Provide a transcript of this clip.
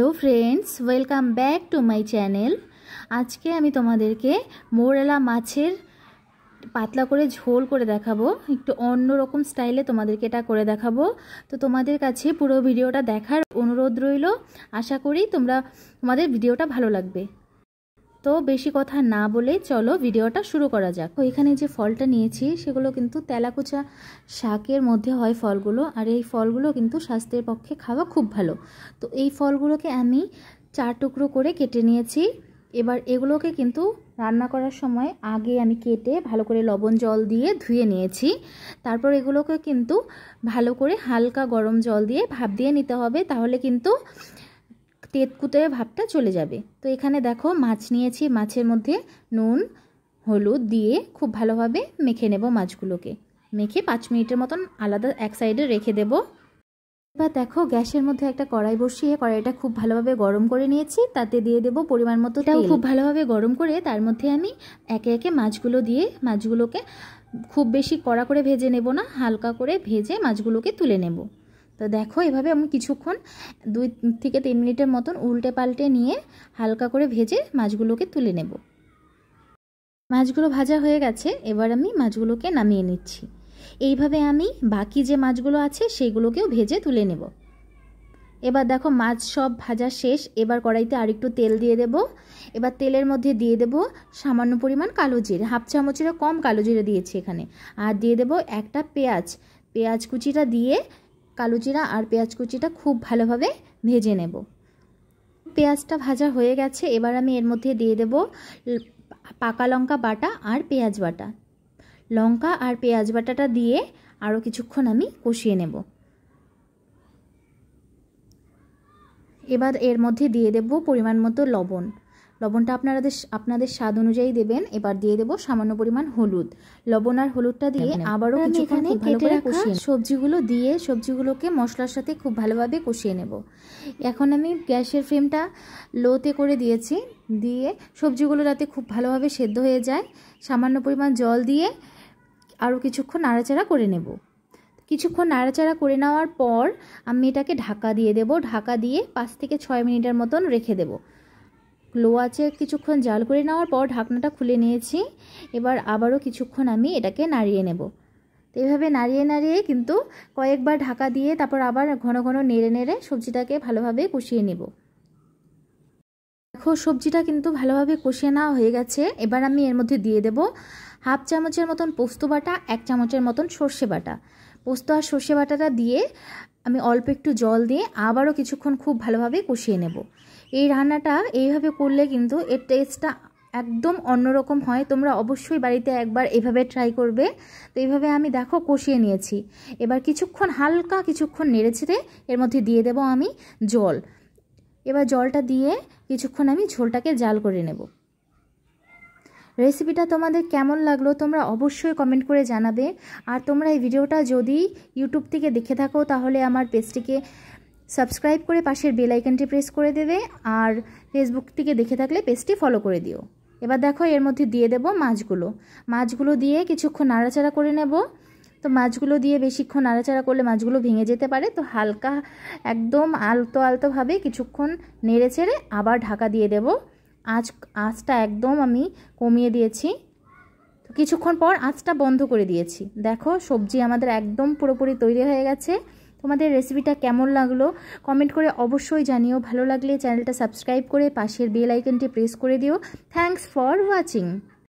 hello friends welcome back to my channel আজকে আমি তোমাদেরকে মোরেলা মাছের পাতলা করে ঝোল করে দেখাবো একটু অন্য রকম স্টাইলে তোমাদেরকে এটা করে দেখাবো তো তোমাদের কাছে পুরো ভিডিওটা দেখার অনুরোধ রইল আশা করি তোমরা তোমাদের ভিডিওটা ভালো লাগবে তো বেশি কথা না বলে চলো ভিডিওটা শুরু করা যাক তো এখানে যে ফলটা নিয়েছি সেগুলো কিন্তু তেলাকুচা শাকের মধ্যে হয় ফলগুলো আর এই ফলগুলো কিন্তু স্বাস্থ্যের পক্ষে খাওয়া খুব ভালো তো এই ফলগুলোকে আমি চার টুকরো করে কেটে নিয়েছি এবার এগুলোকে কিন্তু রান্না করার সময় আগে আমি কেটে ভালো করে লবণ জল দিয়ে ধুয়ে নিয়েছি তারপর এগুলোকে কিন্তু ভালো করে হালকা গরম জল দিয়ে ভাপ দিয়ে নিতে হবে তাহলে কিন্তু তেতকুতে ভাবটা চলে যাবে তো এখানে দেখো মাছ নিয়েছি মাছের মধ্যে নুন হলুদ দিয়ে খুব ভালোভাবে মেখে নেব মাছগুলোকে মেখে পাঁচ মিনিটের মতন আলাদা এক সাইডে রেখে দেব এবার দেখো গ্যাসের মধ্যে একটা কড়াই বসিয়ে কড়াইটা খুব ভালোভাবে গরম করে নিয়েছি তাতে দিয়ে দেব পরিমাণ মতো তেল খুব ভালোভাবে গরম করে তার মধ্যে আমি একে একে মাছগুলো দিয়ে মাছগুলোকে খুব বেশি কড়া করে ভেজে নেব না হালকা করে ভেজে মাছগুলোকে তুলে নেবো তো দেখো এভাবে আমি কিছুক্ষণ দুই থেকে তিন মিনিটের মতন উল্টে পাল্টে নিয়ে হালকা করে ভেজে মাছগুলোকে তুলে নেব মাছগুলো ভাজা হয়ে গেছে এবার আমি মাছগুলোকে নামিয়ে নিচ্ছি এইভাবে আমি বাকি যে মাছগুলো আছে সেগুলোকেও ভেজে তুলে নেব এবার দেখো মাছ সব ভাজা শেষ এবার কড়াইতে আরেকটু তেল দিয়ে দেব এবার তেলের মধ্যে দিয়ে দেব সামান্য পরিমাণ কালো জিরে হাফ চামচেরও কম কালো জিরে দিয়েছি এখানে আর দিয়ে দেব একটা পেঁয়াজ পেঁয়াজ কুচিটা দিয়ে কালোজিরা আর পেঁয়াজ কুচিটা খুব ভালোভাবে ভেজে নেব পেঁয়াজটা ভাজা হয়ে গেছে এবার আমি এর মধ্যে দিয়ে দেব পাকা লঙ্কা বাটা আর পেঁয়াজ বাটা লঙ্কা আর পেঁয়াজ বাটাটা দিয়ে আরও কিছুক্ষণ আমি কষিয়ে নেব এবার এর মধ্যে দিয়ে দেব পরিমাণ মতো লবণ লবণটা আপনাদের আপনাদের স্বাদ অনুযায়ী দেবেন এবার দিয়ে দেবো সামান্য পরিমাণ হলুদ লবণ আর হলুদটা দিয়ে আবারও কিছুক্ষণ ভালো করে কষিয়ে সবজিগুলো দিয়ে সবজিগুলোকে মশলার সাথে খুব ভালোভাবে কষিয়ে নেব এখন আমি গ্যাসের ফ্লেমটা লোতে করে দিয়েছি দিয়ে সবজিগুলো যাতে খুব ভালোভাবে সেদ্ধ হয়ে যায় সামান্য পরিমাণ জল দিয়ে আরও কিছুক্ষণ নাড়াচাড়া করে নেব কিছুক্ষণ নাড়াচাড়া করে নেওয়ার পর আমি এটাকে ঢাকা দিয়ে দেব ঢাকা দিয়ে পাঁচ থেকে ছয় মিনিটের মতন রেখে দেবো লো আছে কিছুক্ষণ জাল করে নেওয়ার পর ঢাকনাটা খুলে নিয়েছি এবার আবারও কিছুক্ষণ আমি এটাকে নাড়িয়ে নেব তো নাড়িয়ে নাড়িয়ে কিন্তু কয়েকবার ঢাকা দিয়ে তারপর আবার ঘন ঘন নেড়ে নেড়ে সবজিটাকে ভালোভাবে কষিয়ে নেব দেখো সবজিটা কিন্তু ভালোভাবে কষিয়ে নেওয়া হয়ে গেছে এবার আমি এর মধ্যে দিয়ে দেব হাফ চামচের মতন পোস্ত বাটা এক চামচের মতন সর্ষে বাটা পোস্ত আর সর্ষে বাটাটা দিয়ে আমি অল্প একটু জল দিয়ে আবারও কিছুক্ষণ খুব ভালোভাবে কষিয়ে নেব এই রান্নাটা এইভাবে করলে কিন্তু এর টেস্টটা একদম অন্যরকম হয় তোমরা অবশ্যই বাড়িতে একবার এভাবে ট্রাই করবে তো এইভাবে আমি দেখো কষিয়ে নিয়েছি এবার কিছুক্ষণ হালকা কিছুক্ষণ নেড়েছেড়ে এর মধ্যে দিয়ে দেব আমি জল এবার জলটা দিয়ে কিছুক্ষণ আমি ঝোলটাকে জাল করে নেব রেসিপিটা তোমাদের কেমন লাগলো তোমরা অবশ্যই কমেন্ট করে জানাবে আর তোমরা এই ভিডিওটা যদি ইউটিউব থেকে দেখে থাকো তাহলে আমার পেজটিকে সাবস্ক্রাইব করে পাশের বেল আইকনটি প্রেস করে দেবে আর ফেসবুক থেকে দেখে থাকলে পেজটি ফলো করে দিও এবার দেখো এর মধ্যে দিয়ে দেব মাছগুলো মাছগুলো দিয়ে কিছুক্ষণ নাড়াচাড়া করে নেব তো মাছগুলো দিয়ে বেশিক্ষণ নাড়াচাড়া করলে মাছগুলো ভেঙে যেতে পারে তো হালকা একদম আলতো আলতোভাবে কিছুক্ষণ নেড়ে ছেড়ে আবার ঢাকা দিয়ে দেব আঁচ আঁচটা একদম আমি কমিয়ে দিয়েছি তো কিছুক্ষণ পর আঁচটা বন্ধ করে দিয়েছি দেখো সবজি আমাদের একদম পুরোপুরি তৈরি হয়ে গেছে তোমাদের রেসিপিটা কেমন লাগলো কমেন্ট করে অবশ্যই জানিও ভালো লাগলে চ্যানেলটা সাবস্ক্রাইব করে পাশের বেল আইকনটি প্রেস করে দিও থ্যাংকস ফর ওয়াচিং